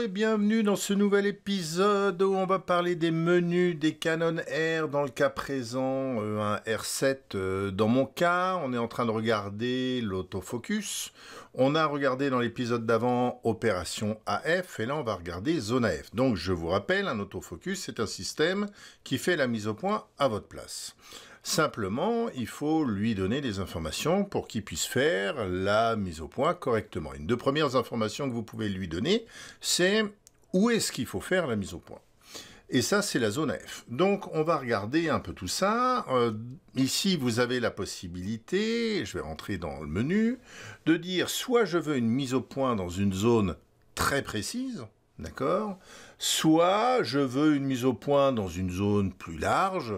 et bienvenue dans ce nouvel épisode où on va parler des menus des Canon R dans le cas présent euh, un R7 euh, dans mon cas, on est en train de regarder l'autofocus, on a regardé dans l'épisode d'avant opération AF et là on va regarder zone AF. Donc je vous rappelle, un autofocus c'est un système qui fait la mise au point à votre place. Simplement, il faut lui donner des informations pour qu'il puisse faire la mise au point correctement. Une des premières informations que vous pouvez lui donner, c'est où est-ce qu'il faut faire la mise au point. Et ça, c'est la zone F. Donc, on va regarder un peu tout ça. Euh, ici, vous avez la possibilité, je vais rentrer dans le menu, de dire soit je veux une mise au point dans une zone très précise, d'accord Soit je veux une mise au point dans une zone plus large,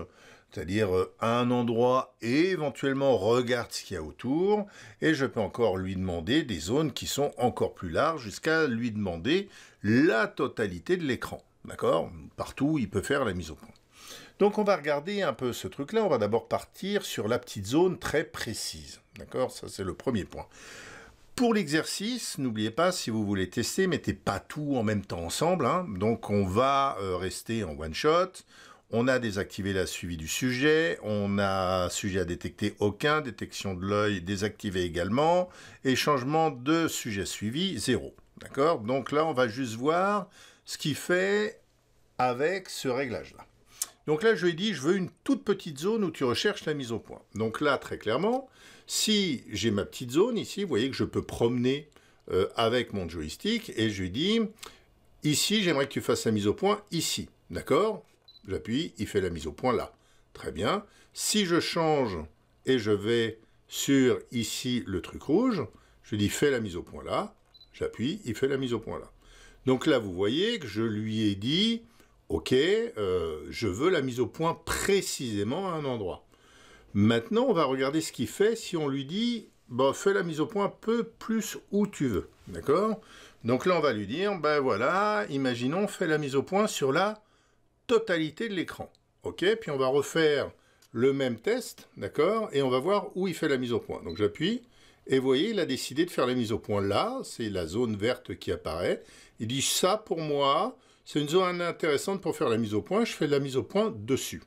c'est-à-dire euh, un endroit et éventuellement regarde ce qu'il y a autour, et je peux encore lui demander des zones qui sont encore plus larges jusqu'à lui demander la totalité de l'écran. D'accord Partout, il peut faire la mise au point. Donc on va regarder un peu ce truc-là, on va d'abord partir sur la petite zone très précise. D'accord Ça c'est le premier point. Pour l'exercice, n'oubliez pas, si vous voulez tester, mettez pas tout en même temps ensemble. Hein. Donc on va euh, rester en one-shot, on a désactivé la suivi du sujet, on a sujet à détecter aucun, détection de l'œil désactivé également, et changement de sujet suivi, zéro. D'accord Donc là, on va juste voir ce qu'il fait avec ce réglage-là. Donc là, je lui ai dit, je veux une toute petite zone où tu recherches la mise au point. Donc là, très clairement, si j'ai ma petite zone ici, vous voyez que je peux promener euh, avec mon joystick, et je lui dis, ici, j'aimerais que tu fasses la mise au point, ici. D'accord j'appuie, il fait la mise au point là. Très bien. Si je change et je vais sur ici le truc rouge, je dis fais la mise au point là, j'appuie, il fait la mise au point là. Donc là, vous voyez que je lui ai dit, ok, euh, je veux la mise au point précisément à un endroit. Maintenant, on va regarder ce qu'il fait si on lui dit, bah, fais la mise au point un peu plus où tu veux. D'accord Donc là, on va lui dire, ben voilà, imaginons, fais la mise au point sur la totalité de l'écran. OK Puis on va refaire le même test, d'accord Et on va voir où il fait la mise au point. Donc j'appuie, et vous voyez, il a décidé de faire la mise au point là, c'est la zone verte qui apparaît. Il dit ça pour moi, c'est une zone intéressante pour faire la mise au point, je fais la mise au point dessus.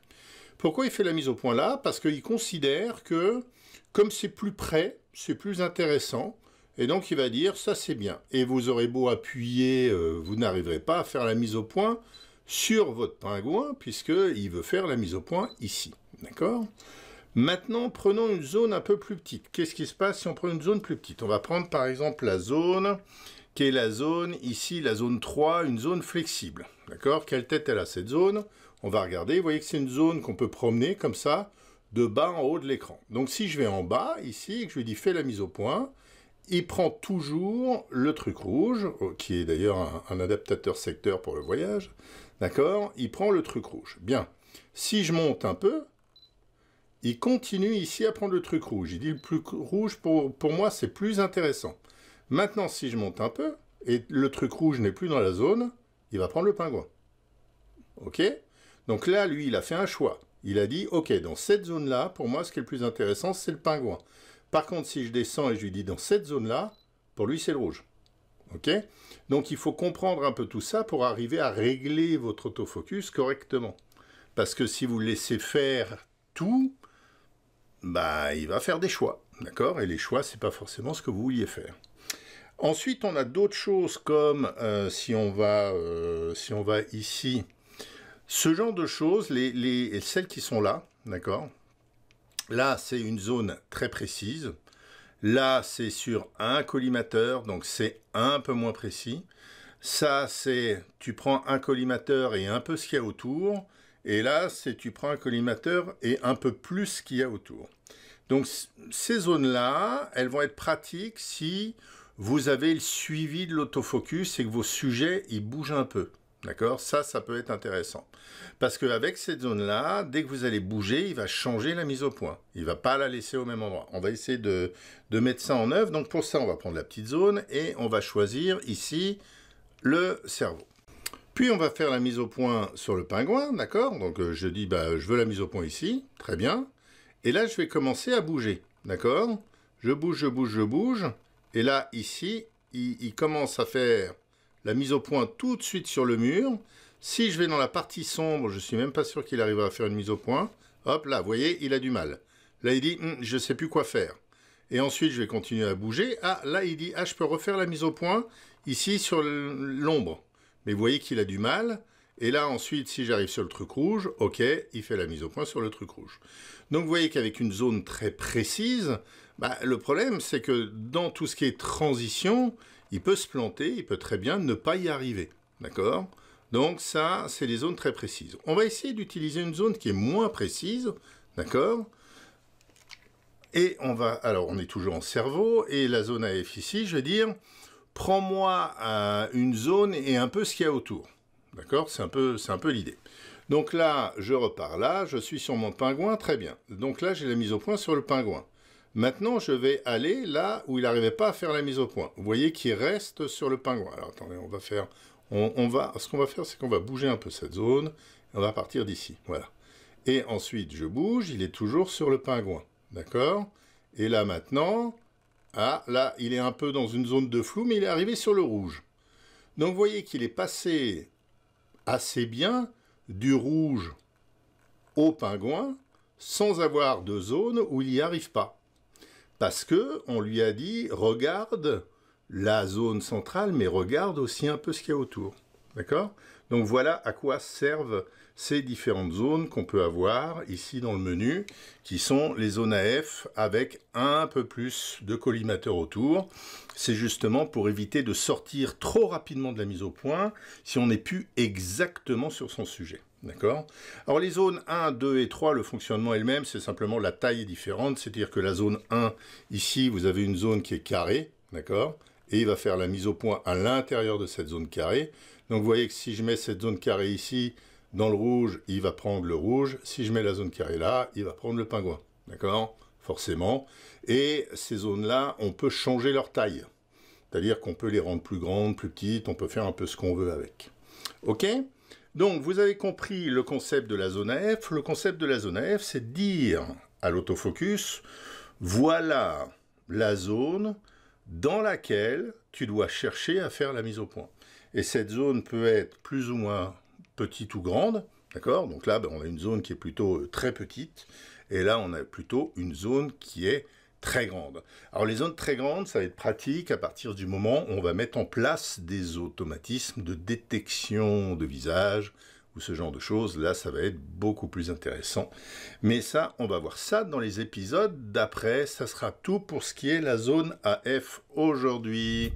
Pourquoi il fait la mise au point là Parce qu'il considère que, comme c'est plus près, c'est plus intéressant, et donc il va dire ça c'est bien. Et vous aurez beau appuyer, euh, vous n'arriverez pas à faire la mise au point, sur votre pingouin, puisqu'il veut faire la mise au point ici. D'accord Maintenant, prenons une zone un peu plus petite. Qu'est-ce qui se passe si on prend une zone plus petite On va prendre par exemple la zone qui est la zone ici, la zone 3, une zone flexible. D'accord Quelle tête elle a cette zone On va regarder, vous voyez que c'est une zone qu'on peut promener comme ça, de bas en haut de l'écran. Donc si je vais en bas, ici, et que je lui dis « fais la mise au point », il prend toujours le truc rouge, qui est d'ailleurs un, adaptateur secteur pour le voyage. D'accord Il prend le truc rouge. Bien. Si je monte un peu, il continue ici à prendre le truc rouge. Il dit le plus rouge, pour, pour moi, c'est plus intéressant. Maintenant, si je monte un peu, et le truc rouge n'est plus dans la zone, il va prendre le pingouin. OK Donc là, lui, il a fait un choix. Il a dit, OK, dans cette zone-là, pour moi, ce qui est le plus intéressant, c'est le pingouin. Par contre, si je descends et je lui dis dans cette zone-là, pour lui, c'est le rouge. Donc il faut comprendre un peu tout ça pour arriver à régler votre autofocus correctement. Parce que si vous laissez faire tout, bah, il va faire des choix, Et les choix, c'est pas forcément ce que vous vouliez faire. Ensuite, on a d'autres choses comme euh, euh, si on va ici, ce genre de choses, celles qui sont là, d'accord Là, c'est une zone très précise. Là, c'est sur un collimateur, donc c'est un peu moins précis. Ça, c'est tu prends un collimateur et un peu ce qu'il y a autour. Et là, c'est tu prends un collimateur et un peu plus ce qu'il y a autour. Donc ces zones-là, elles vont être pratiques si vous avez le suivi de l'autofocus et que vos sujets, ils bougent un peu. D'accord Ça, ça peut être intéressant. Parce qu'avec cette zone-là, dès que vous allez bouger, il va changer la mise au point. Il ne va pas la laisser au même endroit. On va essayer de, de, mettre ça en œuvre. Donc pour ça, on va prendre la petite zone et on va choisir ici le cerveau. Puis on va faire la mise au point sur le pingouin, d'accord Donc euh, je dis, bah, je veux la mise au point ici, très bien. Et là, je vais commencer à bouger, d'accord Je bouge, je bouge, je bouge. Et là, ici, il commence à faire la mise au point tout de suite sur le mur. Si je vais dans la partie sombre, je suis même pas sûr qu'il arrivera à faire une mise au point. Hop là, vous voyez, il a du mal. Là, il dit, hum, je ne sais plus quoi faire. Et ensuite, je vais continuer à bouger. Ah, là, il dit, ah, je peux refaire la mise au point ici sur l'ombre. Mais vous voyez qu'il a du mal. Et là, ensuite, si j'arrive sur le truc rouge, OK, il fait la mise au point sur le truc rouge. Donc, vous voyez qu'avec une zone très précise, bah, le problème, c'est que dans tout ce qui est transition, il peut se planter, il peut très bien ne pas y arriver. D'accord Donc, ça, c'est des zones très précises. On va essayer d'utiliser une zone qui est moins précise. D'accord Et on va... Alors, on est toujours en cerveau, et la zone AF ici, je vais dire, prends-moi euh, une zone et un peu ce qu'il y a autour. D'accord C'est un peu, peu l'idée. Donc là, je repars là, je suis sur mon pingouin, très bien. Donc là, j'ai la mise au point sur le pingouin. Maintenant, je vais aller là où il n'arrivait pas à faire la mise au point. Vous voyez qu'il reste sur le pingouin. Alors attendez, on va faire... On, va, ce qu'on va faire, c'est qu'on va bouger un peu cette zone. on va partir d'ici, voilà. Et ensuite, je bouge, il est toujours sur le pingouin. D'accord Et là, maintenant... Ah, là, il est un peu dans une zone de flou, mais il est arrivé sur le rouge. Donc, vous voyez qu'il est passé assez bien du rouge au pingouin sans avoir de zone où il n'y arrive pas. Parce que on lui a dit regarde la zone centrale, mais regarde aussi un peu ce qu'il y a autour. D'accord donc voilà à quoi servent ces différentes zones qu'on peut avoir ici dans le menu, qui sont les zones AF avec un peu plus de collimateurs autour. C'est justement pour éviter de sortir trop rapidement de la mise au point si on n'est plus exactement sur son sujet. D'accord Alors les zones 1, 2 et 3, le fonctionnement est le même, c'est simplement la taille est différente, c'est-à-dire que la zone 1, ici, vous avez une zone qui est carrée, d'accord et il va faire la mise au point à l'intérieur de cette zone carrée. Donc vous voyez que si je mets cette zone carrée ici, dans le rouge, il va prendre le rouge. Si je mets la zone carrée là, il va prendre le pingouin. D'accord Forcément. Et ces zones-là, on peut changer leur taille. C'est-à-dire qu'on peut les rendre plus grandes, plus petites, on peut faire un peu ce qu'on veut avec. OK Donc, vous avez compris le concept de la zone AF. Le concept de la zone AF, c'est de dire à l'autofocus, voilà la zone dans laquelle tu dois chercher à faire la mise au point. Et cette zone peut être plus ou moins petite ou grande, d'accord Donc là, ben, on a une zone qui est plutôt euh, très petite, et là, on a plutôt une zone qui est très grande. Alors les zones très grandes, ça va être pratique à partir du moment où on va mettre en place des automatismes de détection de visage, ou ce genre de choses, là ça va être beaucoup plus intéressant. Mais ça, on va voir ça dans les épisodes d'après. Ça sera tout pour ce qui est la zone AF aujourd'hui.